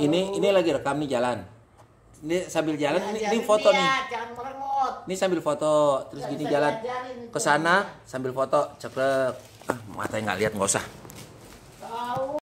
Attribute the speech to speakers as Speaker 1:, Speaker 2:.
Speaker 1: ini
Speaker 2: ini lagi rekam nih jalan ini sambil jalan ya, ini, foto dia, nih ini sambil foto terus gini jalan ke sana sambil foto cekrek ah mata nggak lihat nggak usah